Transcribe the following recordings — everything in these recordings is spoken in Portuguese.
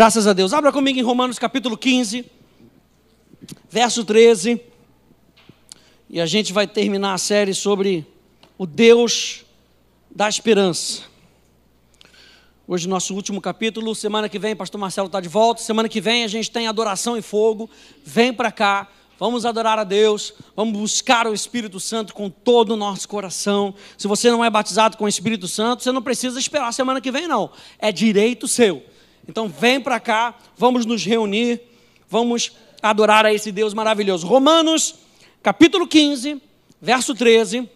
Graças a Deus. Abra comigo em Romanos capítulo 15, verso 13. E a gente vai terminar a série sobre o Deus da esperança. Hoje, nosso último capítulo. Semana que vem, Pastor Marcelo está de volta. Semana que vem, a gente tem adoração em fogo. Vem para cá. Vamos adorar a Deus, vamos buscar o Espírito Santo com todo o nosso coração. Se você não é batizado com o Espírito Santo, você não precisa esperar semana que vem, não. É direito seu. Então vem para cá, vamos nos reunir, vamos adorar a esse Deus maravilhoso. Romanos, capítulo 15, verso 13,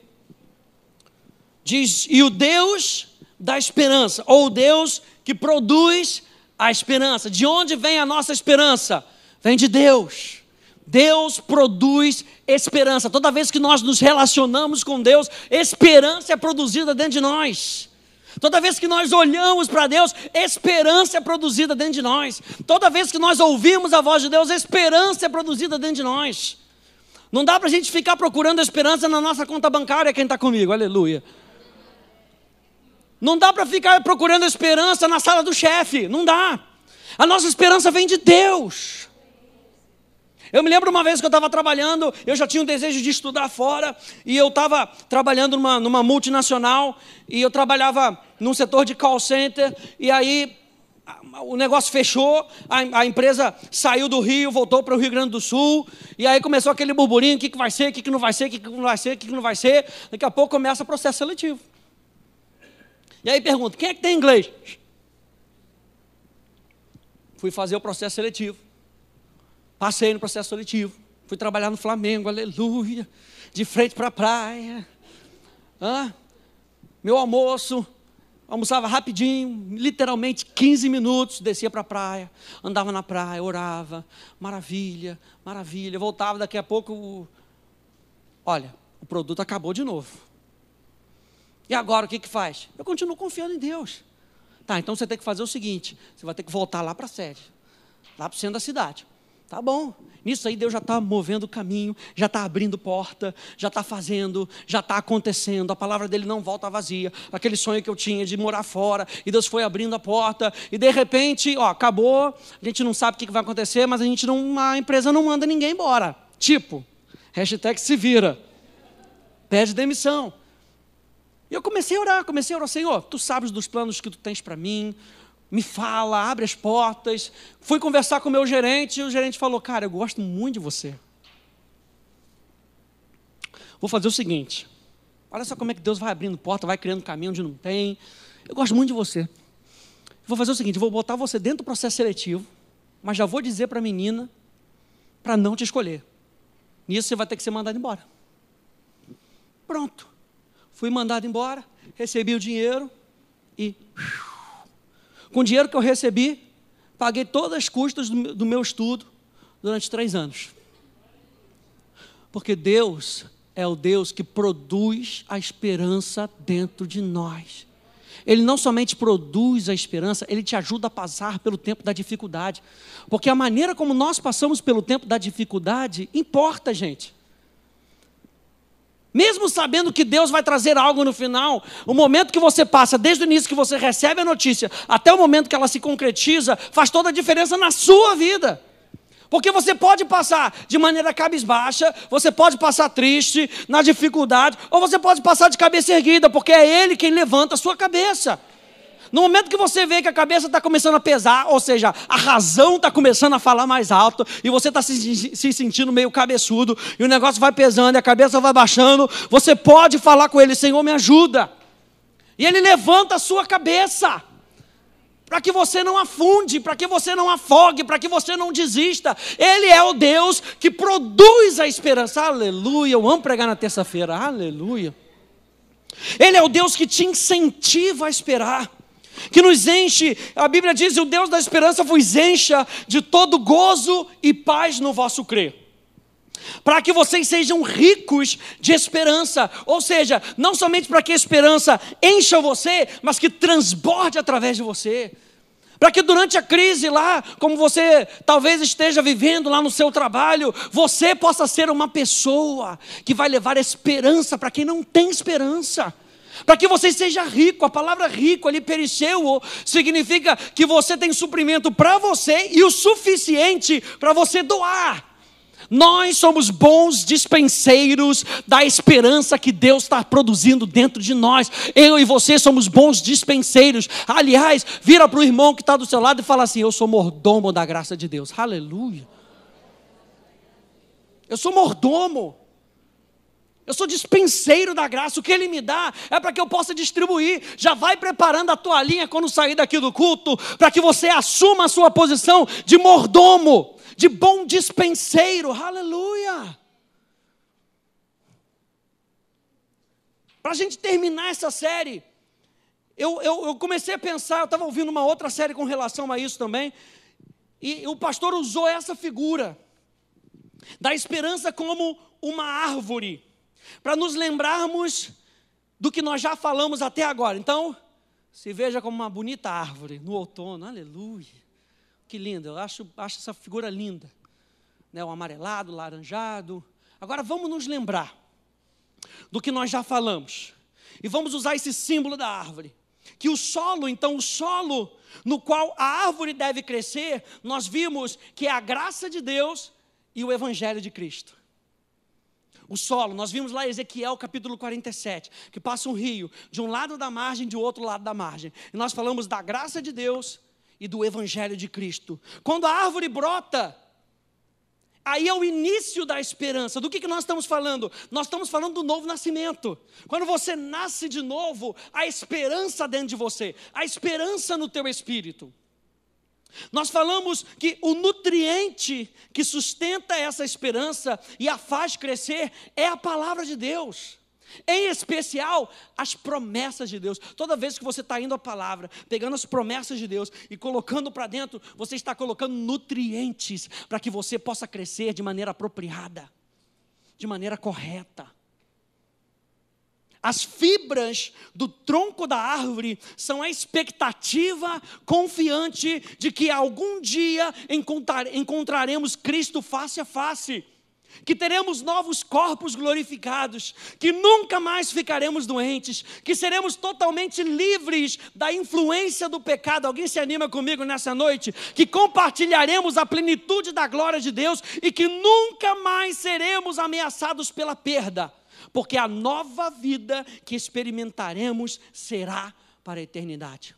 diz: E o Deus da esperança, ou o Deus que produz a esperança. De onde vem a nossa esperança? Vem de Deus. Deus produz esperança. Toda vez que nós nos relacionamos com Deus, esperança é produzida dentro de nós. Toda vez que nós olhamos para Deus, esperança é produzida dentro de nós. Toda vez que nós ouvimos a voz de Deus, esperança é produzida dentro de nós. Não dá para a gente ficar procurando esperança na nossa conta bancária, quem está comigo, aleluia. Não dá para ficar procurando esperança na sala do chefe, não dá. A nossa esperança vem de Deus. Eu me lembro uma vez que eu estava trabalhando, eu já tinha um desejo de estudar fora, e eu estava trabalhando numa, numa multinacional, e eu trabalhava num setor de call center, e aí o negócio fechou, a, a, empresa saiu do Rio, voltou para o Rio Grande do Sul, e aí começou aquele burburinho: o que, que vai ser, o que, que não vai ser, o que, que não vai ser, o que, que não vai ser. Daqui a pouco começa o processo seletivo. E aí pergunto: quem é que tem inglês? Fui fazer o processo seletivo. Passei no processo seletivo. Fui trabalhar no Flamengo, aleluia. De frente para a praia. Hã? Meu almoço, almoçava rapidinho, literalmente 15 minutos, descia para a praia, andava na praia, orava, maravilha, maravilha, voltava daqui a pouco, olha, o produto acabou de novo. E agora o que, que faz? Eu continuo confiando em Deus. Tá, então você tem que fazer o seguinte: você vai ter que voltar lá para a sede, lá para o centro da cidade. Tá bom. Nisso aí Deus já está movendo o caminho, já está abrindo porta, já está fazendo, já está acontecendo. A palavra dele não volta vazia. Aquele sonho que eu tinha de morar fora, e Deus foi abrindo a porta, e de repente, ó, acabou, a gente não sabe o que vai acontecer, mas a gente não, a empresa não manda ninguém embora. Tipo, hashtag se vira. Pede demissão. E eu comecei a orar, comecei a orar, Senhor, Tu sabes dos planos que Tu tens para mim, me fala, abre as portas. Fui conversar com o meu gerente e o gerente falou: Cara, eu gosto muito de você. Vou fazer o seguinte: olha só como é que Deus vai abrindo porta, vai criando caminho onde não tem. Eu gosto muito de você. Vou fazer o seguinte: vou botar você dentro do processo seletivo, mas já vou dizer para a menina para não te escolher. Nisso você vai ter que ser mandado embora. Pronto. Fui mandado embora, recebi o dinheiro e com o dinheiro que eu recebi, paguei todas as custas do meu estudo durante três anos. Porque Deus é o Deus que produz a esperança dentro de nós. Ele não somente produz a esperança, ele te ajuda a passar pelo tempo da dificuldade. Porque a maneira como nós passamos pelo tempo da dificuldade importa, gente. Mesmo sabendo que Deus vai trazer algo no final, o momento que você passa, desde o início que você recebe a notícia, até o momento que ela se concretiza, faz toda a diferença na sua vida. Porque você pode passar de maneira cabisbaixa, você pode passar triste, na dificuldade, ou você pode passar de cabeça erguida, porque é Ele quem levanta a sua cabeça. No momento que você vê que a cabeça está começando a pesar, ou seja, a razão está começando a falar mais alto, e você está se, se, sentindo meio cabeçudo, e o negócio vai pesando, e a cabeça vai baixando, você pode falar com ele: Senhor, me ajuda. E ele levanta a sua cabeça para que você não afunde, para que você não afogue, para que você não desista. Ele é o Deus que produz a esperança. Aleluia. Eu amo pregar na terça-feira. Aleluia. Ele é o Deus que te incentiva a esperar que nos enche. A Bíblia diz: o Deus da esperança vos encha de todo gozo e paz no vosso crer. Para que vocês sejam ricos de esperança, ou seja, não somente para que a esperança encha você, mas que transborde através de você. Para que durante a crise lá, como você talvez esteja vivendo lá no seu trabalho, você possa ser uma pessoa que vai levar esperança para quem não tem esperança para que você seja rico. A palavra rico ali, pereceu, significa que você tem suprimento para você e o suficiente para você doar. Nós somos bons dispenseiros da esperança que Deus está produzindo dentro de nós. Eu e você somos bons dispenseiros. Aliás, vira para o irmão que está do seu lado e fala assim: Eu sou mordomo da graça de Deus. Aleluia. Eu sou mordomo. Eu sou dispenseiro da graça. O que Ele me dá é para que eu possa distribuir. Já vai preparando a toalhinha quando sair daqui do culto, para que você assuma a sua posição de mordomo, de bom dispenseiro. Aleluia! Para a gente terminar essa série, eu, eu, eu comecei a pensar. Eu estava ouvindo uma outra série com relação a isso também, e o pastor usou essa figura da esperança como uma árvore para nos lembrarmos do que nós já falamos até agora. Então, se veja como uma bonita árvore no outono, aleluia. Que linda, eu acho, acho essa figura linda. Né, o amarelado, o laranjado. Agora vamos nos lembrar do que nós já falamos. E vamos usar esse símbolo da árvore. Que o solo, então, o solo no qual a árvore deve crescer, nós vimos que é a graça de Deus e o Evangelho de Cristo o solo. Nós vimos lá Ezequiel capítulo 47, que passa um rio de um lado da margem, de outro lado da margem. E nós falamos da graça de Deus e do evangelho de Cristo. Quando a árvore brota, Aí é o início da esperança. Do que, que nós estamos falando? Nós estamos falando do novo nascimento. Quando você nasce de novo, a esperança dentro de você, a esperança no teu espírito. Nós falamos que o nutriente que sustenta essa esperança e a faz crescer é a palavra de Deus. Em especial, as promessas de Deus. Toda vez que você está indo à palavra, pegando as promessas de Deus e colocando para dentro, você está colocando nutrientes para que você possa crescer de maneira apropriada, de maneira correta. As fibras do tronco da árvore são a expectativa confiante de que algum dia encontraremos Cristo face a face que teremos novos corpos glorificados, que nunca mais ficaremos doentes, que seremos totalmente livres da influência do pecado. Alguém se anima comigo nessa noite? Que compartilharemos a plenitude da glória de Deus e que nunca mais seremos ameaçados pela perda porque a nova vida que experimentaremos será para a eternidade.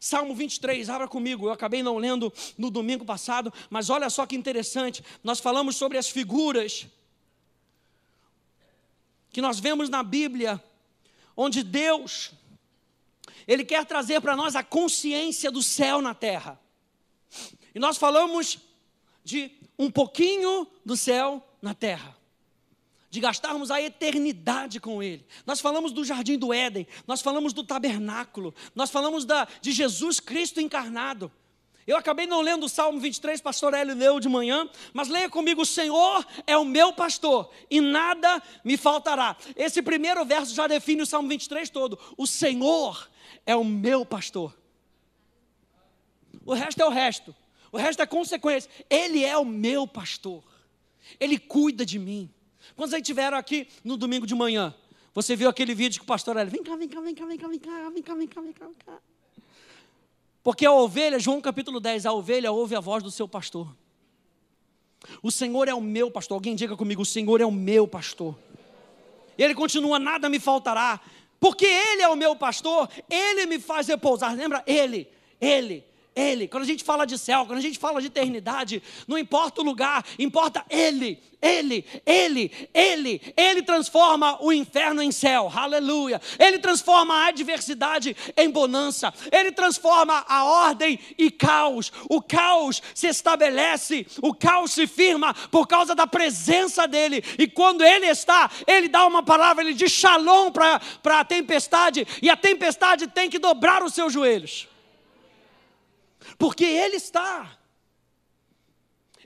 Salmo 23, abra comigo, eu acabei não lendo no domingo passado, mas olha só que interessante, nós falamos sobre as figuras que nós vemos na Bíblia, onde Deus, Ele quer trazer para nós a consciência do céu na terra. E nós falamos de um pouquinho do céu na terra de gastarmos a eternidade com Ele. Nós falamos do jardim do Éden, nós falamos do tabernáculo, nós falamos da, de Jesus Cristo encarnado. Eu acabei não lendo o Salmo 23, pastor Hélio leu de manhã, mas leia comigo: O Senhor é o meu pastor e nada me faltará. Esse primeiro verso já define o Salmo 23 todo. O Senhor é o meu pastor. O resto é o resto, o resto é consequência. Ele é o meu pastor, ele cuida de mim, Quantos aí tiveram aqui no domingo de manhã? Você viu aquele vídeo que o pastor olha, vem cá, vem cá, vem cá, vem cá, vem cá, vem cá, vem cá, vem cá, vem cá. Porque a ovelha, João capítulo 10, a ovelha ouve a voz do seu pastor. O Senhor é o meu pastor. Alguém diga comigo, o Senhor é o meu pastor. ele continua, nada me faltará. Porque ele é o meu pastor, ele me faz repousar. Lembra? Ele, ele. Ele. Quando a gente fala de céu, quando a gente fala de eternidade, não importa o lugar, importa Ele, Ele, Ele, Ele. Ele transforma o inferno em céu, aleluia. Ele transforma a adversidade em bonança. Ele transforma a ordem e caos. O caos se estabelece, o caos se firma por causa da presença dEle. E quando Ele está, Ele dá uma palavra, Ele diz shalom para a tempestade, e a tempestade tem que dobrar os seus joelhos porque Ele está.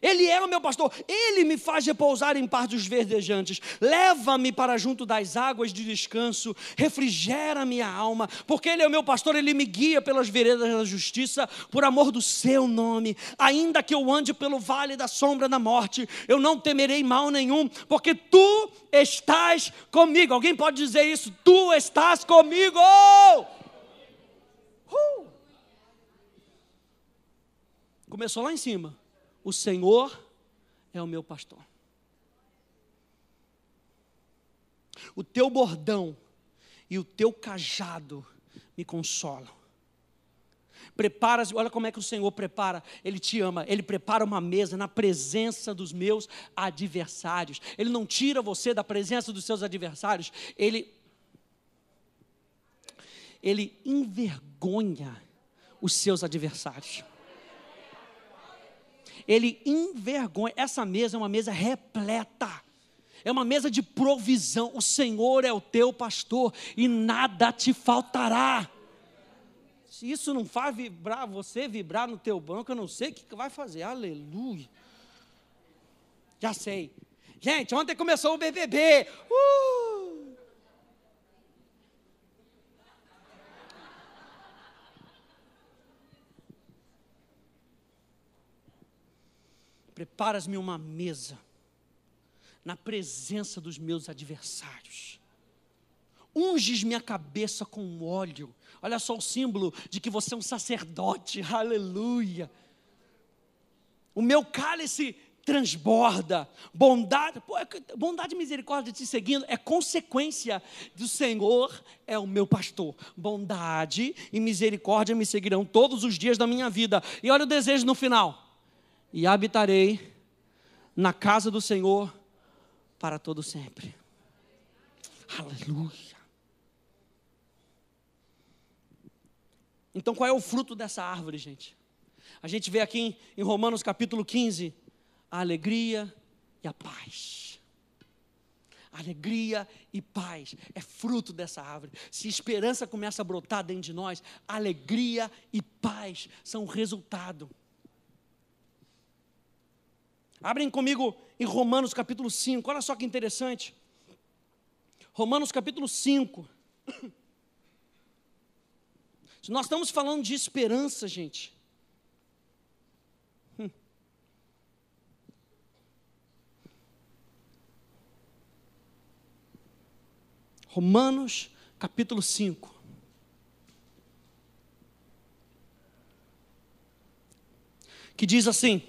Ele é o meu pastor, ele me faz repousar em pastos verdejantes, leva-me para junto das águas de descanso, refrigera minha alma, porque ele é o meu pastor, ele me guia pelas veredas da justiça, por amor do seu nome. Ainda que eu ande pelo vale da sombra da morte, eu não temerei mal nenhum, porque tu estás comigo. Alguém pode dizer isso? Tu estás comigo! Uh! Começou lá em cima. O Senhor é o meu pastor. O teu bordão e o teu cajado me consolam. Prepara-se, olha como é que o Senhor prepara, Ele te ama, Ele prepara uma mesa na presença dos meus adversários. Ele não tira você da presença dos seus adversários, Ele, ele envergonha os seus adversários ele envergonha. Essa mesa é uma mesa repleta. É uma mesa de provisão. O Senhor é o teu pastor e nada te faltará. Se isso não faz vibrar você vibrar no teu banco, eu não sei o que vai fazer. Aleluia. Já sei. Gente, ontem começou o BBB. Uh! preparas-me uma mesa na presença dos meus adversários. Unges minha cabeça com óleo. Olha só o símbolo de que você é um sacerdote. Aleluia. O meu cálice transborda. Bondade, pô, é bondade e misericórdia te seguindo é consequência do Senhor é o meu pastor. Bondade e misericórdia me seguirão todos os dias da minha vida. E olha o desejo no final e habitarei na casa do Senhor para todo sempre. Aleluia. Então, qual é o fruto dessa árvore, gente? A gente vê aqui em, Romanos capítulo 15 a alegria e a paz. Alegria e paz é fruto dessa árvore. Se esperança começa a brotar dentro de nós, alegria e paz são resultado. Abrem comigo em Romanos capítulo 5, olha só que interessante. Romanos capítulo 5. Se nós estamos falando de esperança, gente. Hum. Romanos capítulo 5. Que diz assim: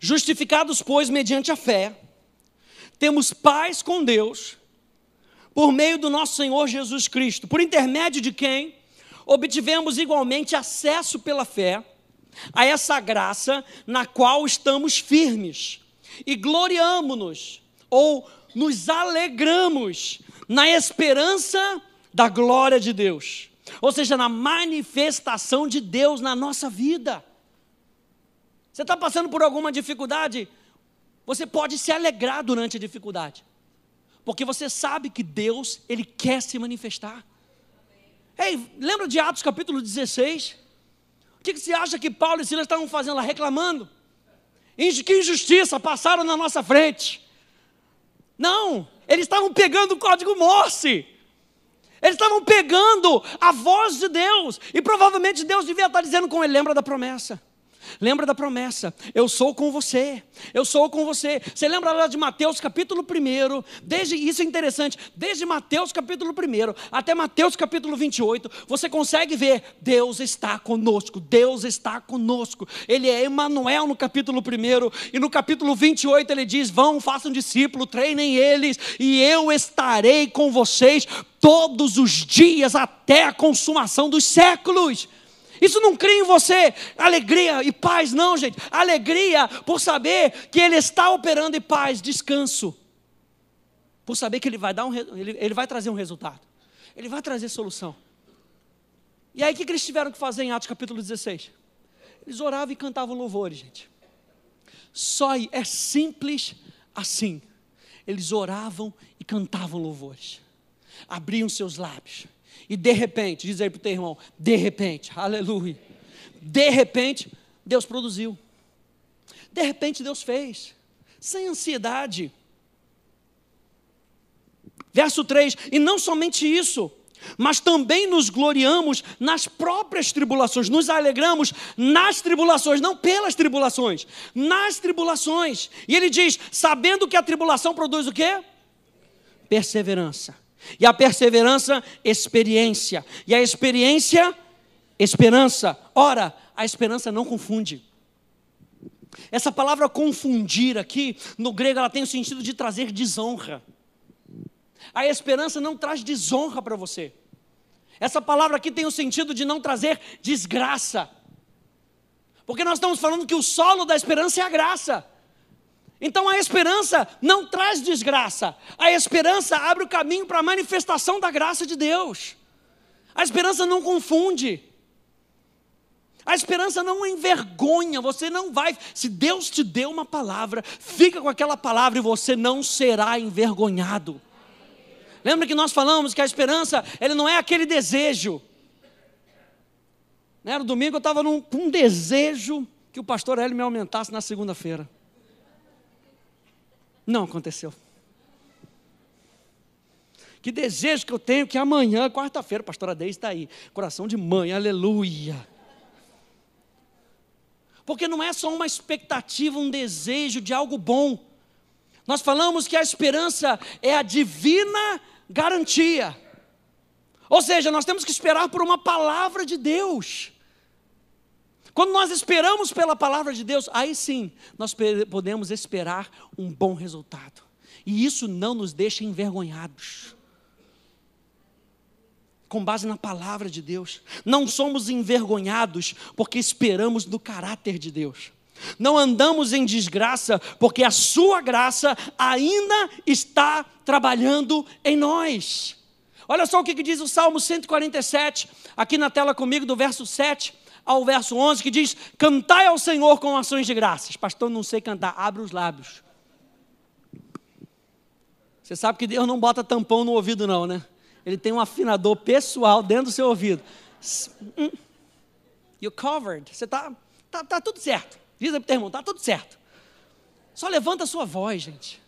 Justificados, pois, mediante a fé, temos paz com Deus, por meio do nosso Senhor Jesus Cristo, por intermédio de quem obtivemos igualmente acesso pela fé a essa graça na qual estamos firmes e gloriamo-nos ou nos alegramos na esperança da glória de Deus, ou seja, na manifestação de Deus na nossa vida. Você está passando por alguma dificuldade? Você pode se alegrar durante a dificuldade, porque você sabe que Deus, Ele quer se manifestar. Ei, lembra de Atos capítulo 16? O que, que você acha que Paulo e Silas estavam fazendo lá? Reclamando? Que injustiça, passaram na nossa frente. Não, eles estavam pegando o código Morse. Eles estavam pegando a voz de Deus. E provavelmente Deus devia estar dizendo com ele: lembra da promessa. Lembra da promessa: eu sou com você, eu sou com você. Você lembra lá de Mateus capítulo 1, desde, isso é interessante, desde Mateus capítulo 1 até Mateus capítulo 28, você consegue ver: Deus está conosco, Deus está conosco. Ele é Emmanuel no capítulo 1 e no capítulo 28 ele diz: Vão, façam discípulo, treinem eles e eu estarei com vocês todos os dias até a consumação dos séculos. Isso não cria em você alegria e paz, não, gente. Alegria por saber que Ele está operando e paz, descanso. Por saber que Ele vai, dar um, ele, ele vai trazer um resultado. Ele vai trazer solução. E aí o que, que eles tiveram que fazer em Atos capítulo 16? Eles oravam e cantavam louvores, gente. Só é simples assim. Eles oravam e cantavam louvores. Abriam seus lábios e de repente, diz aí para o teu irmão, de repente, aleluia. De repente, Deus produziu. De repente, Deus fez. Sem ansiedade. Verso 3: E não somente isso, mas também nos gloriamos nas próprias tribulações, nos alegramos nas tribulações, não pelas tribulações, nas tribulações. E ele diz: sabendo que a tribulação produz o quê? Perseverança. E a perseverança, experiência. E a experiência, esperança. Ora, a esperança não confunde. Essa palavra confundir aqui, no grego, ela tem o sentido de trazer desonra. A esperança não traz desonra para você. Essa palavra aqui tem o sentido de não trazer desgraça. Porque nós estamos falando que o solo da esperança é a graça. Então a esperança não traz desgraça, a esperança abre o caminho para a manifestação da graça de Deus. A esperança não confunde. A esperança não envergonha, você não vai. Se Deus te deu uma palavra, fica com aquela palavra e você não será envergonhado. Lembra que nós falamos que a esperança, ele não é aquele desejo. No né, domingo eu estava com um desejo que o pastor Hélio me aumentasse na segunda-feira. Não aconteceu. Que desejo que eu tenho que amanhã, quarta-feira, a pastora Deise está aí. Coração de mãe, aleluia. Porque não é só uma expectativa, um desejo de algo bom. Nós falamos que a esperança é a divina garantia. Ou seja, nós temos que esperar por uma palavra de Deus. Quando nós esperamos pela palavra de Deus, aí sim nós podemos esperar um bom resultado. E isso não nos deixa envergonhados. Com base na palavra de Deus, não somos envergonhados porque esperamos no caráter de Deus. Não andamos em desgraça, porque a sua graça ainda está trabalhando em nós. Olha só o que diz o Salmo 147, aqui na tela comigo, do verso 7 ao verso 11, que diz: Cantai ao Senhor com ações de graças. Pastor, não sei cantar, abre os lábios. Você sabe que Deus não bota tampão no ouvido, não, né? Ele tem um afinador pessoal dentro do seu ouvido. Hum. You covered. Você está tá, tá tudo certo. Diz aí para o teu irmão, está tudo certo. Só levanta a sua voz, gente.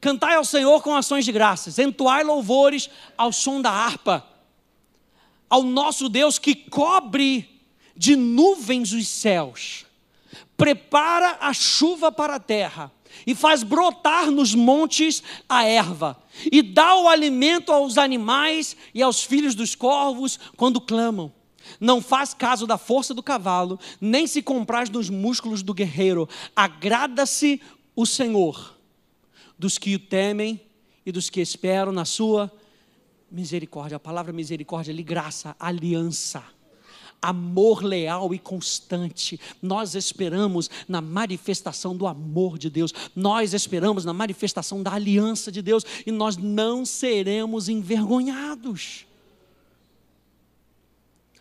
Cantai ao Senhor com ações de graças. Entoai louvores ao som da harpa. Ao nosso Deus que cobre de nuvens os céus, prepara a chuva para a terra, e faz brotar nos montes a erva, e dá o alimento aos animais e aos filhos dos corvos quando clamam. Não faz caso da força do cavalo, nem se compraz nos músculos do guerreiro. Agrada-se o Senhor dos que o temem e dos que esperam na sua misericórdia. A palavra misericórdia ali, é graça, aliança amor leal e constante. Nós esperamos na manifestação do amor de Deus, nós esperamos na manifestação da aliança de Deus e nós não seremos envergonhados.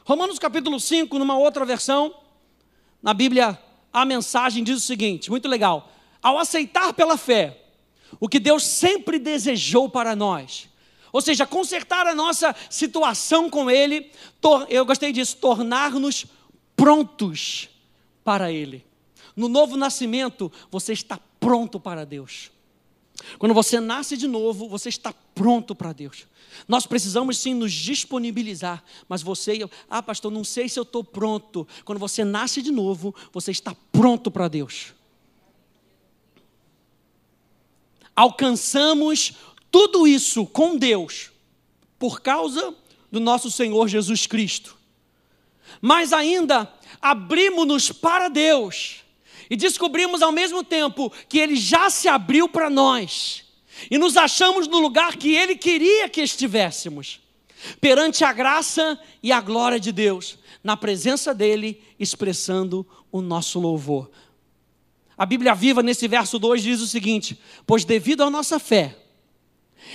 Romanos capítulo 5, numa outra versão, na Bíblia, a mensagem diz o seguinte: muito legal. Ao aceitar pela fé o que Deus sempre desejou para nós, ou seja, consertar a nossa situação com Ele, eu gostei disso, tornar-nos prontos para Ele. No novo nascimento, você está pronto para Deus. Quando você nasce de novo, você está pronto para Deus. Nós precisamos sim nos disponibilizar, mas você, eu, ah, pastor, não sei se eu estou pronto. Quando você nasce de novo, você está pronto para Deus. Alcançamos tudo isso com Deus, por causa do nosso Senhor Jesus Cristo. Mas ainda abrimos-nos para Deus e descobrimos ao mesmo tempo que Ele já se abriu para nós e nos achamos no lugar que Ele queria que estivéssemos, perante a graça e a glória de Deus, na presença dEle, expressando o nosso louvor. A Bíblia viva, nesse verso 2, diz o seguinte: Pois devido à nossa fé,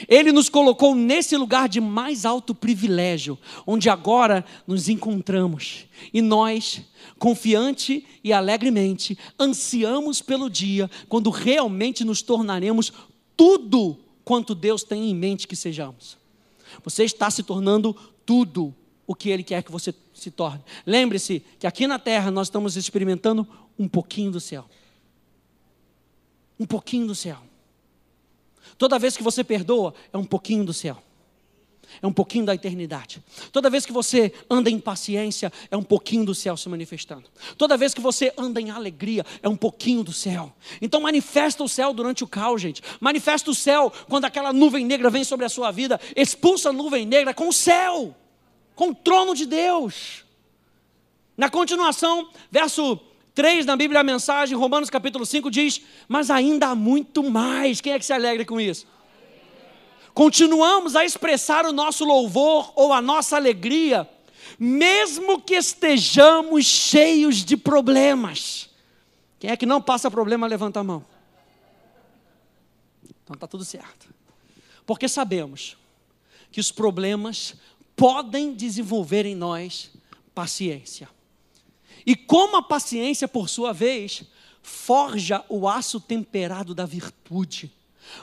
ele nos colocou nesse lugar de mais alto privilégio, onde agora nos encontramos. E nós, confiante e alegremente, ansiamos pelo dia quando realmente nos tornaremos tudo quanto Deus tem em mente que sejamos. Você está se tornando tudo o que Ele quer que você se torne. Lembre-se que aqui na terra nós estamos experimentando um pouquinho do céu. Um pouquinho do céu. Toda vez que você perdoa, é um pouquinho do céu. É um pouquinho da eternidade. Toda vez que você anda em paciência, é um pouquinho do céu se manifestando. Toda vez que você anda em alegria, é um pouquinho do céu. Então manifesta o céu durante o caos, gente. Manifesta o céu quando aquela nuvem negra vem sobre a sua vida. Expulsa a nuvem negra com o céu, com o trono de Deus. Na continuação, verso 3 na Bíblia, a mensagem, Romanos capítulo 5 diz: Mas ainda há muito mais. Quem é que se alegra com isso? Continuamos a expressar o nosso louvor ou a nossa alegria, mesmo que estejamos cheios de problemas. Quem é que não passa problema, levanta a mão. Então está tudo certo. Porque sabemos que os problemas podem desenvolver em nós paciência. E como a paciência, por sua vez, forja o aço temperado da virtude,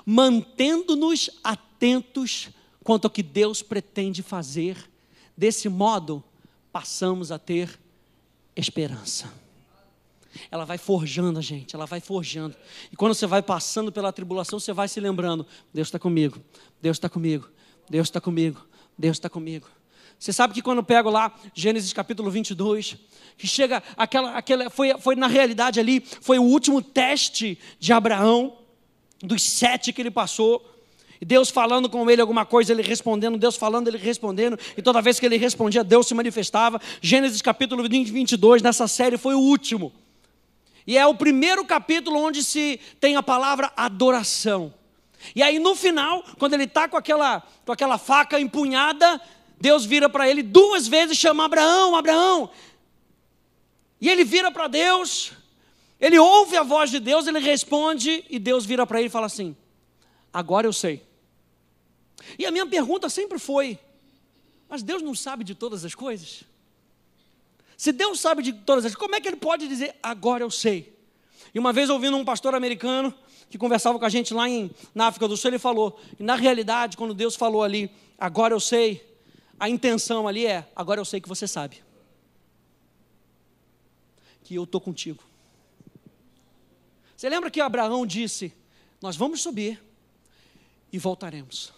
mantendo-nos atentos quanto ao que Deus pretende fazer. Desse modo, passamos a ter esperança. Ela vai forjando a gente, ela vai forjando. E quando você vai passando pela tribulação, você vai se lembrando: Deus está comigo, Deus está comigo, Deus está comigo, Deus está comigo. Você sabe que quando eu pego lá Gênesis capítulo 22, que chega aquela, aquela foi, foi na realidade ali, foi o último teste de Abraão, dos sete que ele passou. Deus falando com ele alguma coisa, ele respondendo, Deus falando, ele respondendo, e toda vez que ele respondia, Deus se manifestava. Gênesis capítulo 22, nessa série, foi o último. E é o primeiro capítulo onde se tem a palavra adoração. E aí no final, quando ele está com aquela, com aquela faca empunhada, Deus vira para ele duas vezes, chama Abraão, Abraão. E ele vira para Deus, ele ouve a voz de Deus, ele responde, e Deus vira para ele e fala assim: Agora eu sei. E a minha pergunta sempre foi: Mas Deus não sabe de todas as coisas? Se Deus sabe de todas as coisas, como é que ele pode dizer, agora eu sei? E uma vez ouvindo um pastor americano que conversava com a gente lá em, na África do Sul, ele falou: e na realidade, quando Deus falou ali, agora eu sei, a intenção ali é: agora eu sei que você sabe. Que eu estou contigo. Você lembra que Abraão disse: Nós vamos subir e voltaremos.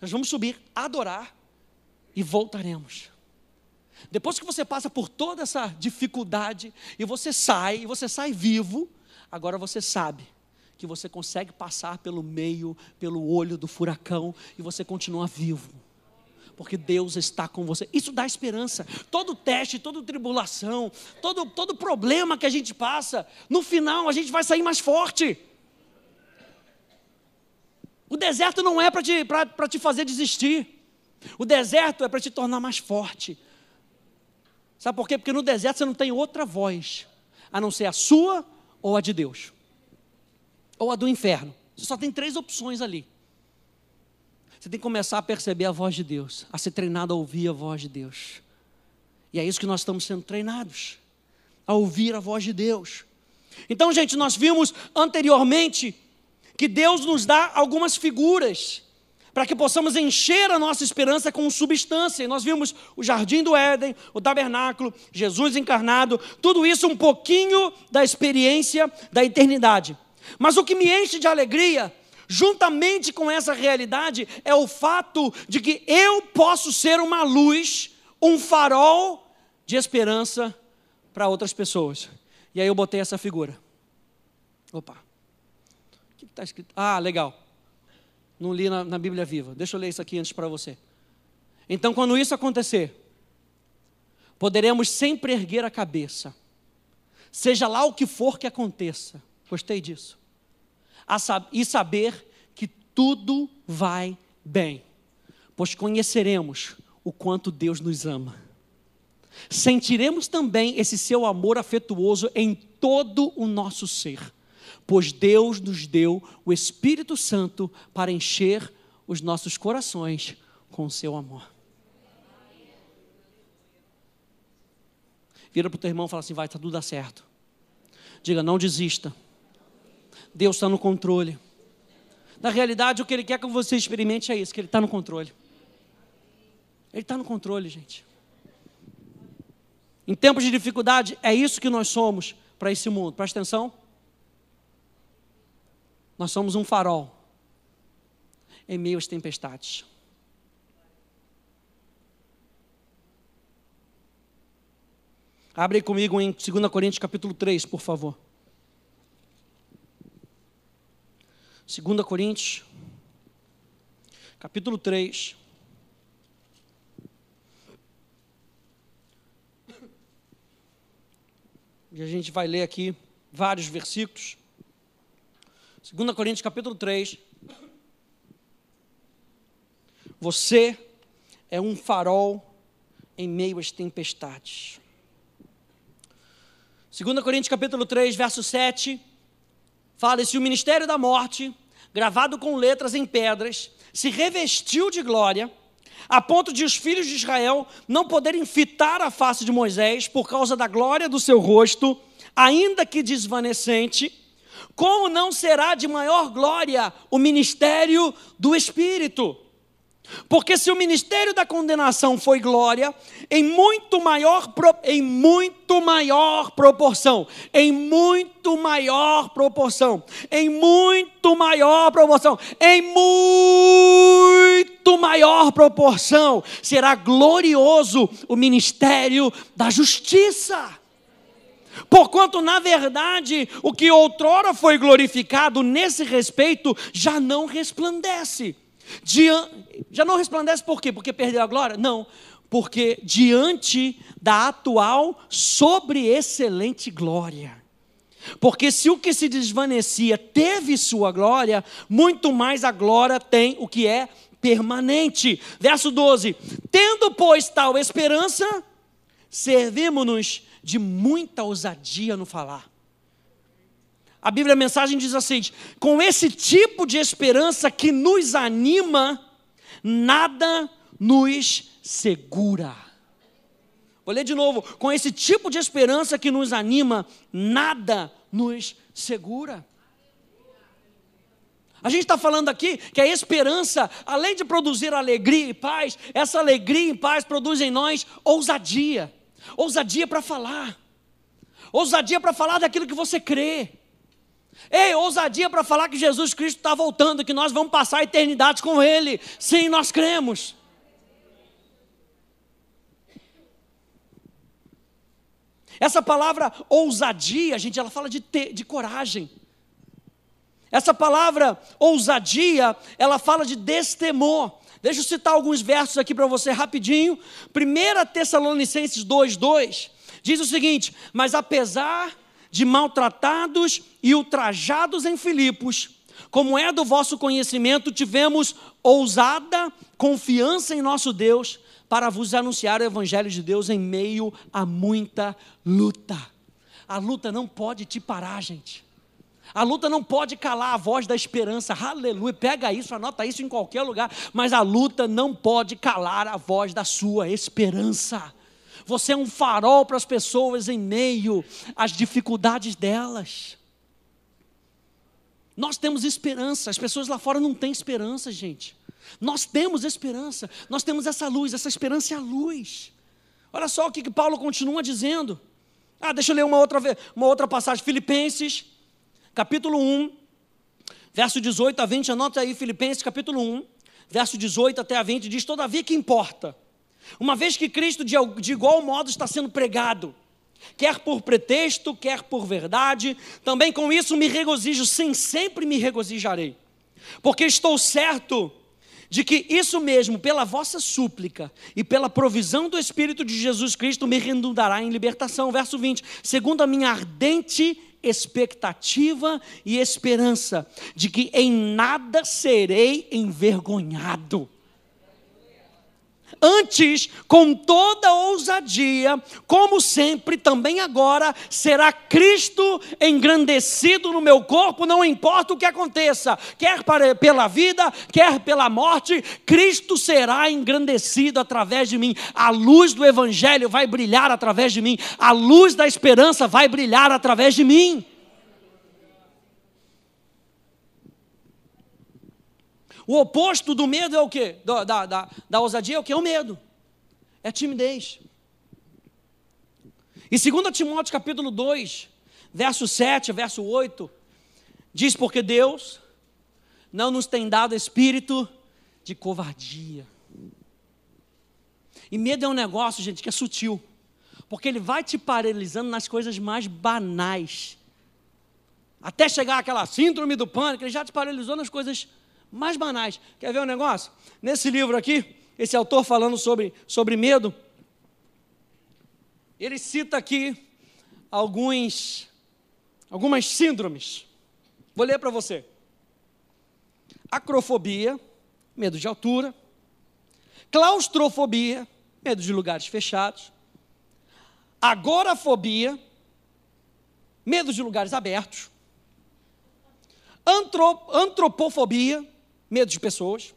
Nós vamos subir, adorar e voltaremos. Depois que você passa por toda essa dificuldade e você sai, e você sai vivo, agora você sabe que você consegue passar pelo meio, pelo olho do furacão e você continua vivo porque Deus está com você. Isso dá esperança. Todo teste, toda tribulação, todo, todo problema que a gente passa, no final a gente vai sair mais forte. O deserto não é para te, te fazer desistir. O deserto é para te tornar mais forte. Sabe por quê? Porque no deserto você não tem outra voz, a não ser a sua ou a de Deus, ou a do inferno. Você só tem três opções ali. Você tem que começar a perceber a voz de Deus, a ser treinado a ouvir a voz de Deus. E é isso que nós estamos sendo treinados, a ouvir a voz de Deus. Então, gente, nós vimos anteriormente que Deus nos dá algumas figuras para que possamos encher a nossa esperança com substância. E nós vimos o jardim do Éden, o tabernáculo, Jesus encarnado, tudo isso um pouquinho da experiência da eternidade. Mas o que me enche de alegria Juntamente com essa realidade é o fato de que eu posso ser uma luz, um farol de esperança para outras pessoas. E aí eu botei essa figura. Opa. O que está escrito? Ah, legal. Não li na, na Bíblia Viva. Deixa eu ler isso aqui antes para você. Então, quando isso acontecer, poderemos sempre erguer a cabeça, seja lá o que for que aconteça. Gostei disso e saber que tudo vai bem, pois conheceremos o quanto Deus nos ama. Sentiremos também esse seu amor afetuoso em todo o nosso ser, pois Deus nos deu o Espírito Santo para encher os nossos corações com o seu amor. Vira para o teu irmão e fala assim: vai, está tudo dar certo. Diga, não desista. Deus está no controle. Na realidade, o que Ele quer que você experimente é isso: que Ele está no controle. Ele está no controle, gente. Em tempos de dificuldade, é isso que nós somos para esse mundo. Presta atenção. Nós somos um farol em meio às tempestades. Abre comigo em 2 Coríntios capítulo 3, por favor. 2 Coríntios, capítulo 3. E a gente vai ler aqui vários versículos. 2 Coríntios, capítulo 3. Você é um farol em meio às tempestades. 2 Coríntios capítulo 3, verso 7 fala: se o ministério da morte, gravado com letras em pedras, se revestiu de glória, a ponto de os filhos de Israel não poderem fitar a face de Moisés por causa da glória do seu rosto, ainda que desvanecente, como não será de maior glória o ministério do Espírito? Porque se o ministério da condenação foi glória, em muito maior, em muito maior proporção, em muito maior proporção, em muito maior proporção, em muito maior proporção, será glorioso o ministério da justiça. Porquanto, na verdade, o que outrora foi glorificado nesse respeito já não resplandece Diante, já não resplandece por quê? Porque perdeu a glória? Não, porque diante da atual sobre excelente glória. Porque se o que se desvanecia teve sua glória, muito mais a glória tem o que é permanente. Verso 12: Tendo, pois, tal esperança, servimos-nos de muita ousadia no falar. A Bíblia a Mensagem diz assim: com esse tipo de esperança que nos anima, nada nos segura. Vou ler de novo: com esse tipo de esperança que nos anima, nada nos segura. A gente está falando aqui que a esperança, além de produzir alegria e paz, essa alegria e paz produz em nós ousadia ousadia para falar, ousadia para falar daquilo que você crê Ei, ousadia para falar que Jesus Cristo está voltando, que nós vamos passar a eternidade com Ele. Sim, nós cremos. Essa palavra ousadia, gente, ela fala de, ter, de coragem. Essa palavra ousadia, ela fala de destemor. Deixa eu citar alguns versos aqui para você rapidinho. 1 Tessalonicenses 2,2 diz o seguinte: Mas apesar de maltratados e ultrajados em Filipos, como é do vosso conhecimento, tivemos ousada confiança em nosso Deus para vos anunciar o Evangelho de Deus em meio a muita luta. A luta não pode te parar, gente. A luta não pode calar a voz da esperança. Aleluia. Pega isso, anota isso em qualquer lugar. Mas a luta não pode calar a voz da sua esperança. Você é um farol para as pessoas em meio às dificuldades delas. Nós temos esperança. As pessoas lá fora não têm esperança, gente. Nós temos esperança. Nós temos essa luz. Essa esperança é a luz. Olha só o que, que Paulo continua dizendo. Ah, deixa eu ler uma outra, uma outra passagem. Filipenses, capítulo 1, verso 18 a 20. Anota aí, Filipenses, capítulo 1, verso 18 até a 20. Diz: Todavia que importa uma vez que Cristo de igual modo está sendo pregado, quer por pretexto, quer por verdade, também com isso me regozijo, sim, sempre me regozijarei, porque estou certo de que isso mesmo, pela vossa súplica e pela provisão do Espírito de Jesus Cristo, me redundará em libertação. Verso 20: segundo a minha ardente expectativa e esperança de que em nada serei envergonhado. Antes, com toda ousadia, como sempre, também agora, será Cristo engrandecido no meu corpo, não importa o que aconteça, quer para, pela vida, quer pela morte, Cristo será engrandecido através de mim. A luz do Evangelho vai brilhar através de mim, a luz da esperança vai brilhar através de mim. O oposto do medo é o quê? Da, da, da, da ousadia é o quê? É o medo. É timidez. E 2 Timóteo capítulo 2, verso 7, verso 8, diz porque Deus não nos tem dado espírito de covardia. E medo é um negócio, gente, que é sutil. Porque ele vai te paralisando nas coisas mais banais. Até chegar àquela síndrome do pânico, ele já te paralisou nas coisas mais banais. Quer ver um negócio? Nesse livro aqui, esse autor falando sobre, sobre medo, ele cita aqui alguns, algumas síndromes. Vou ler para você: acrofobia, medo de altura, claustrofobia, medo de lugares fechados, agorafobia, medo de lugares abertos, antropofobia, medo de pessoas.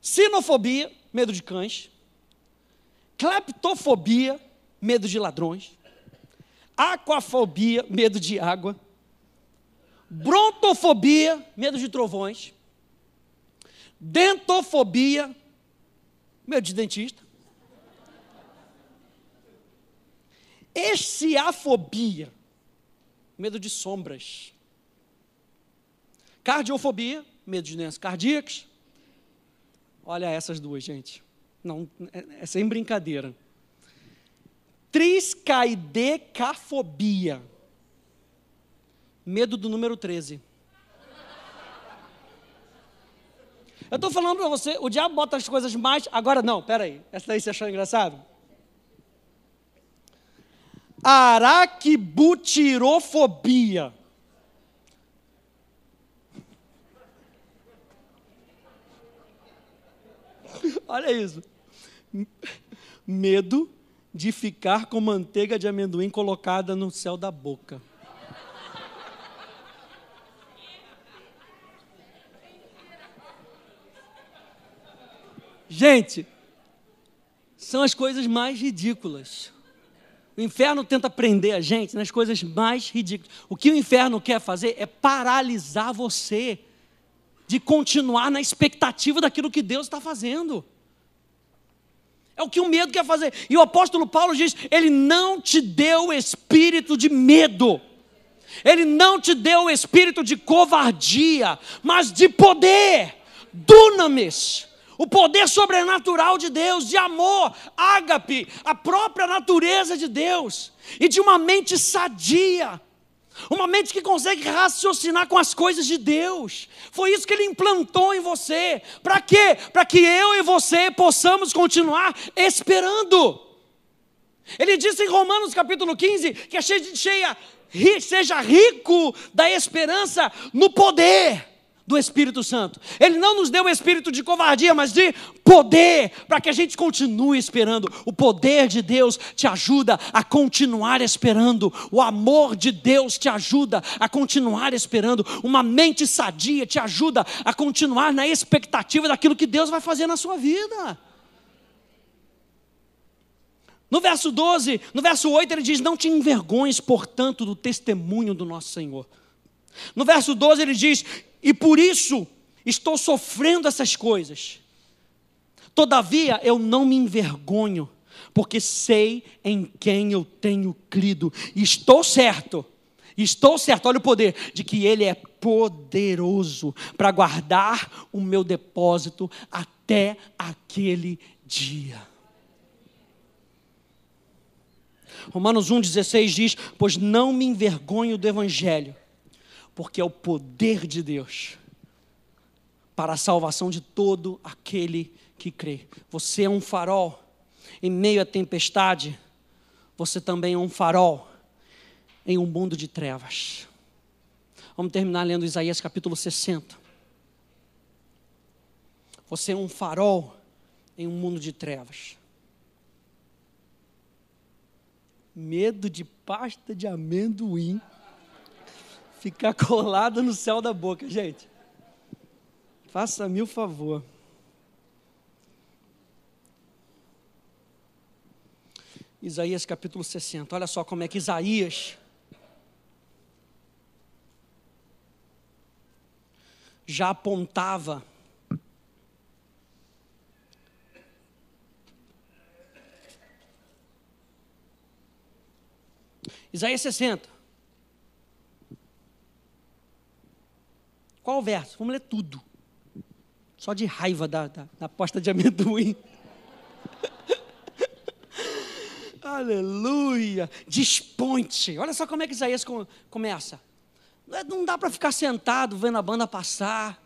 Sinofobia, medo de cães. Cleptofobia, medo de ladrões. Aquafobia, medo de água. Brontofobia, medo de trovões. Dentofobia, medo de dentista. Esciafobia, medo de sombras. Cardiofobia, medo de né? doenças cardíacas. Olha essas duas, gente. Não, é, é sem brincadeira. Triscaidecafobia. Medo do número 13. Eu estou falando para você, o diabo bota as coisas mais. Agora não, peraí. Essa daí você achou engraçado? Araquibutirofobia. Olha isso. Medo de ficar com manteiga de amendoim colocada no céu da boca. Gente, são as coisas mais ridículas. O inferno tenta prender a gente nas coisas mais ridículas. O que o inferno quer fazer é paralisar você de continuar na expectativa daquilo que Deus está fazendo. É o que o medo quer fazer. E o apóstolo Paulo diz: Ele não te deu espírito de medo, Ele não te deu espírito de covardia, mas de poder, dunamis. O poder sobrenatural de Deus, de amor, ágape, a própria natureza de Deus, e de uma mente sadia, uma mente que consegue raciocinar com as coisas de Deus. Foi isso que ele implantou em você. Para quê? Para que eu e você possamos continuar esperando. Ele disse em Romanos capítulo 15 que é cheia, ri, seja rico da esperança no poder do Espírito Santo. Ele não nos deu o espírito de covardia, mas de poder, para que a gente continue esperando. O poder de Deus te ajuda a continuar esperando. O amor de Deus te ajuda a continuar esperando. Uma mente sadia te ajuda a continuar na expectativa daquilo que Deus vai fazer na sua vida. No verso 12, no verso 8, ele diz: Não te envergonhes, portanto, do testemunho do nosso Senhor. No verso 12, ele diz: e por isso estou sofrendo essas coisas. Todavia, eu não me envergonho, porque sei em quem eu tenho crido. E estou certo, estou certo, olha o poder, de que Ele é poderoso para guardar o meu depósito até aquele dia. Romanos 1,16 diz: Pois não me envergonho do Evangelho porque é o poder de Deus para a salvação de todo aquele que crê. Você é um farol em meio à tempestade, você também é um farol em um mundo de trevas. Vamos terminar lendo Isaías capítulo 60. Você é um farol em um mundo de trevas. Medo de pasta de amendoim ficar colado no céu da boca, gente. Faça-me o favor. Isaías capítulo 60. Olha só como é que Isaías já apontava Isaías 60. Qual o verso? Vamos ler tudo. Só de raiva da, da, da posta de amendoim. Aleluia! Desponte. Olha só como é que Isaías começa. Não é, dá para ficar sentado vendo a banda passar.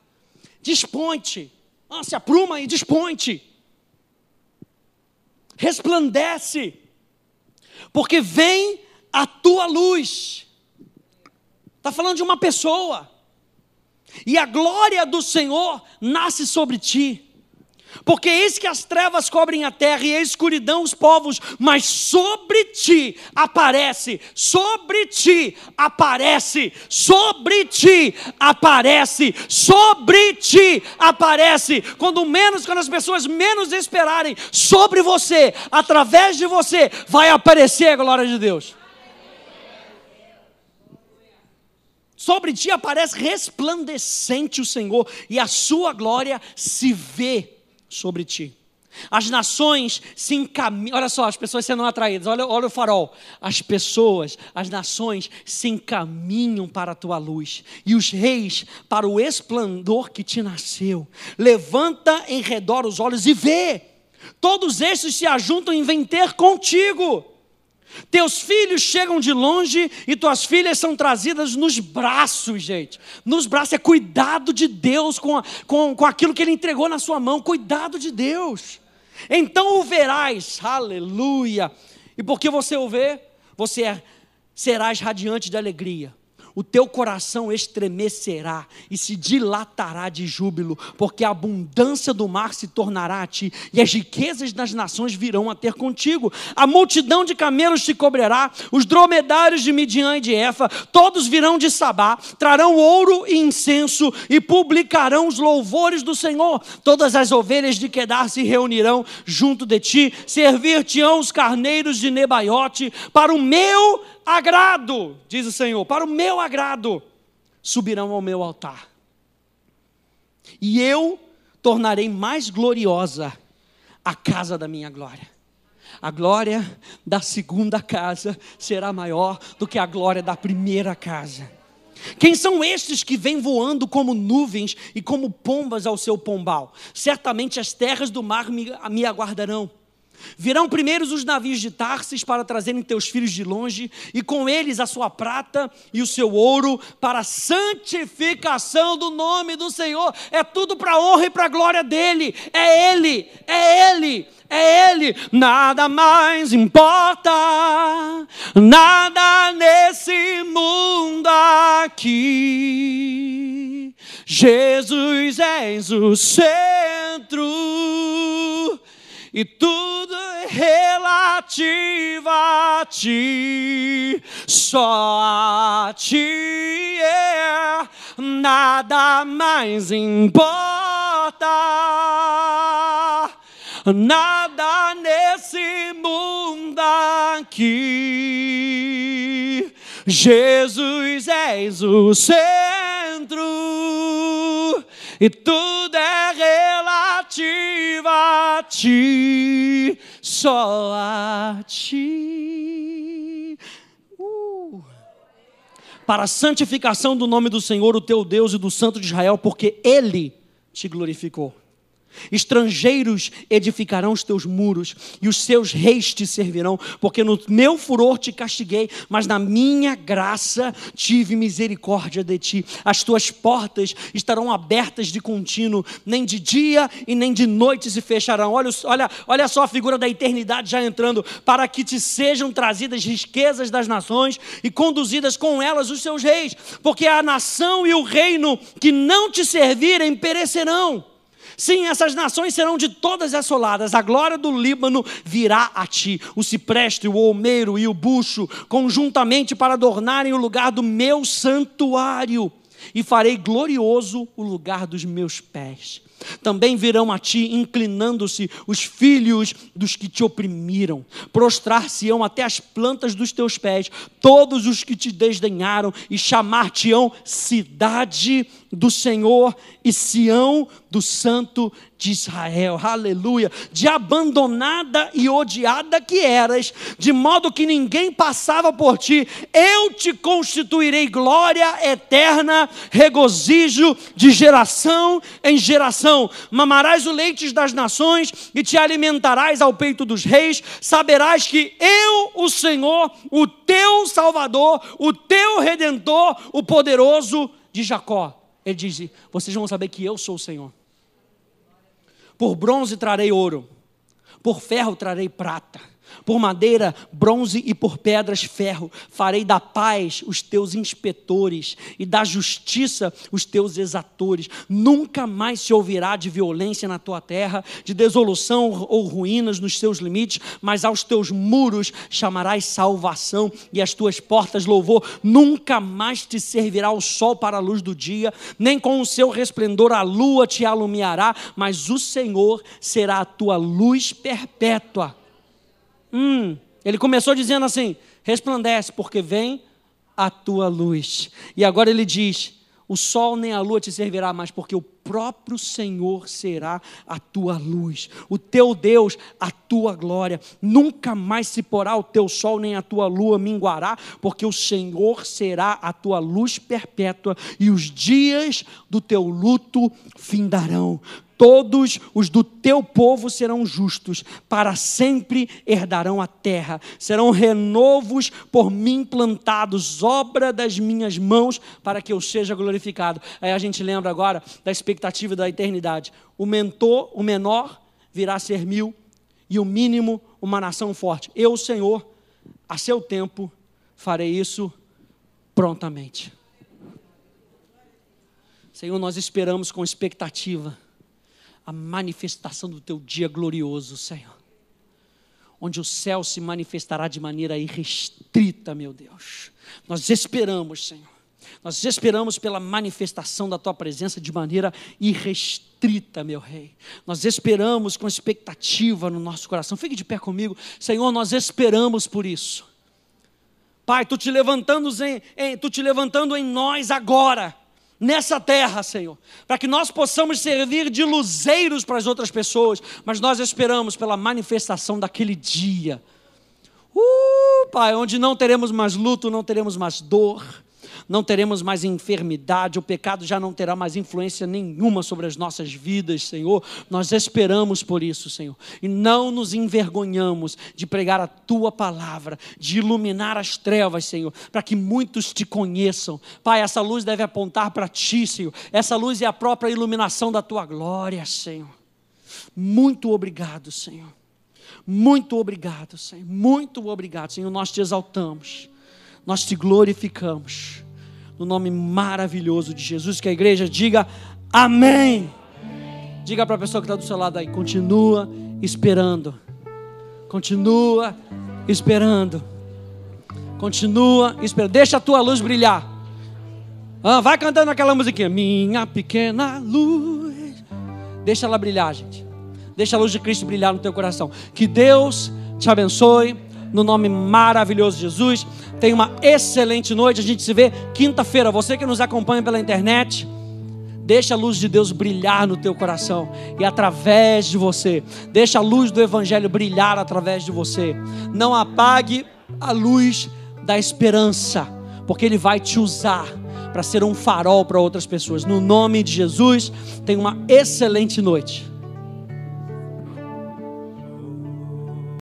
Desponte. Ah, se apruma e desponte. Resplandece. Porque vem a tua luz. Está falando de uma pessoa e a glória do Senhor nasce sobre ti. Porque eis que as trevas cobrem a terra e a escuridão os povos, mas sobre ti aparece, sobre ti aparece, sobre ti aparece, sobre ti aparece. Quando menos, quando as pessoas menos esperarem, sobre você, através de você, vai aparecer a glória de Deus. Sobre ti aparece resplandecente o Senhor, e a sua glória se vê sobre ti. As nações se encaminham, olha só, as pessoas sendo atraídas, olha, olha o farol. As pessoas, as nações se encaminham para a tua luz, e os reis para o esplendor que te nasceu. Levanta em redor os olhos e vê, todos estes se ajuntam em vender contigo. Teus filhos chegam de longe e tuas filhas são trazidas nos braços, gente. Nos braços é cuidado de Deus com, a, com, com aquilo que Ele entregou na sua mão, cuidado de Deus. Então o verás, aleluia. E porque você o vê, você é, serás radiante de alegria o teu coração estremecerá e se dilatará de júbilo, porque a abundância do mar se tornará a ti, e as riquezas das nações virão a ter contigo. A multidão de camelos te cobrirá, os dromedários de Midian e de Efa, todos virão de Sabá, trarão ouro e incenso e publicarão os louvores do Senhor. Todas as ovelhas de Quedar se reunirão junto de ti, servir-te-ão os carneiros de Nebaiote para o meu agrado, diz o Senhor, para o meu agrado, subirão ao meu altar. E eu tornarei mais gloriosa a casa da minha glória. A glória da segunda casa será maior do que a glória da primeira casa. Quem são estes que vêm voando como nuvens e como pombas ao seu pombal? Certamente as terras do mar me, me aguardarão. Virão primeiros os navios de Tarsis para trazerem teus filhos de longe, e com eles a sua prata e o seu ouro para a santificação do nome do Senhor. É tudo para a honra e para a glória dele. É ele, é ele, é ele. Nada mais importa, nada nesse mundo aqui. Jesus és o centro e tudo é relativo a ti, só a ti é, nada mais importa. Nada nesse mundo aqui, Jesus és o centro e tudo a ti, só a ti. Uh. Para a santificação do nome do Senhor, o teu Deus e do Santo de Israel, porque ele te glorificou. Estrangeiros edificarão os teus muros e os seus reis te servirão, porque no meu furor te castiguei, mas na minha graça tive misericórdia de ti. As tuas portas estarão abertas de contínuo, nem de dia e nem de noite se fecharão. Olha, olha, olha só a figura da eternidade já entrando, para que te sejam trazidas riquezas das nações e conduzidas com elas os seus reis, porque a nação e o reino que não te servirem perecerão Sim, essas nações serão de todas assoladas. A glória do Líbano virá a ti. O cipreste, o olmeiro e o bucho, conjuntamente para adornarem o lugar do meu santuário. E farei glorioso o lugar dos meus pés também virão a ti, inclinando-se, os filhos dos que te oprimiram. Prostrar-se-ão até as plantas dos teus pés, todos os que te desdenharam, e chamar-te-ão cidade do Senhor e Sião do Santo de Israel. Aleluia! De abandonada e odiada que eras, de modo que ninguém passava por ti, eu te constituirei glória eterna, regozijo de geração em geração nação. Mamarás o leite das nações e te alimentarás ao peito dos reis. Saberás que eu, o Senhor, o teu Salvador, o teu Redentor, o poderoso de Jacó. Ele diz: Vocês vão saber que eu sou o Senhor. Por bronze trarei ouro, por ferro trarei prata por madeira, bronze e por pedras, ferro. Farei da paz os teus inspetores e da justiça os teus exatores. Nunca mais se ouvirá de violência na tua terra, de desolução ou ruínas nos seus limites, mas aos teus muros chamarás salvação e às tuas portas louvor. Nunca mais te servirá o sol para a luz do dia, nem com o seu resplendor a lua te alumiará, mas o Senhor será a tua luz perpétua Hum, ele começou dizendo assim: resplandece, porque vem a tua luz. E agora ele diz: o sol nem a lua te servirá mais, porque o próprio Senhor será a tua luz, o teu Deus, a tua glória. Nunca mais se porá o teu sol, nem a tua lua minguará, porque o Senhor será a tua luz perpétua, e os dias do teu luto findarão todos os do teu povo serão justos, para sempre herdarão a terra, serão renovos por mim plantados, obra das minhas mãos, para que eu seja glorificado. Aí a gente lembra agora da experiência expectativa da eternidade. O mentor, o menor, virá a ser mil, e o mínimo, uma nação forte. Eu, Senhor, a seu tempo, farei isso prontamente. Senhor, nós esperamos com expectativa a manifestação do teu dia glorioso, Senhor. Onde o céu se manifestará de maneira irrestrita, meu Deus. Nós esperamos, Senhor nós esperamos pela manifestação da tua presença de maneira irrestrita, meu Rei. Nós esperamos com expectativa no nosso coração. Fique de pé comigo, Senhor, nós esperamos por isso. Pai, tu te levantando em, em, tu te levantando em nós agora nessa terra, Senhor, para que nós possamos servir de luzeiros para as outras pessoas, mas nós esperamos pela manifestação daquele dia. Uh, Pai, onde não teremos mais luto, não teremos mais dor, não teremos mais enfermidade, o pecado já não terá mais influência nenhuma sobre as nossas vidas, Senhor. Nós esperamos por isso, Senhor, e não nos envergonhamos de pregar a tua palavra, de iluminar as trevas, Senhor, para que muitos te conheçam. Pai, essa luz deve apontar para ti, Senhor. Essa luz é a própria iluminação da tua glória, Senhor. Muito obrigado, Senhor. Muito obrigado, Senhor. Muito obrigado, Senhor. Nós te exaltamos, nós te glorificamos no nome maravilhoso de Jesus. Que a igreja diga amém. amém. Diga para a pessoa que está do seu lado aí: continua esperando. Continua esperando. Continua esperando. Deixa a tua luz brilhar. Ah, vai cantando aquela musiquinha. Minha pequena luz. Deixa ela brilhar, gente. Deixa a luz de Cristo brilhar no teu coração. Que Deus te abençoe no nome maravilhoso de Jesus. Tenha uma excelente noite. A gente se vê quinta-feira. Você que nos acompanha pela internet, Deixa a luz de Deus brilhar no teu coração e através de você. Deixa a luz do Evangelho brilhar através de você. Não apague a luz da esperança, porque Ele vai te usar para ser um farol para outras pessoas. No nome de Jesus, tenha uma excelente noite.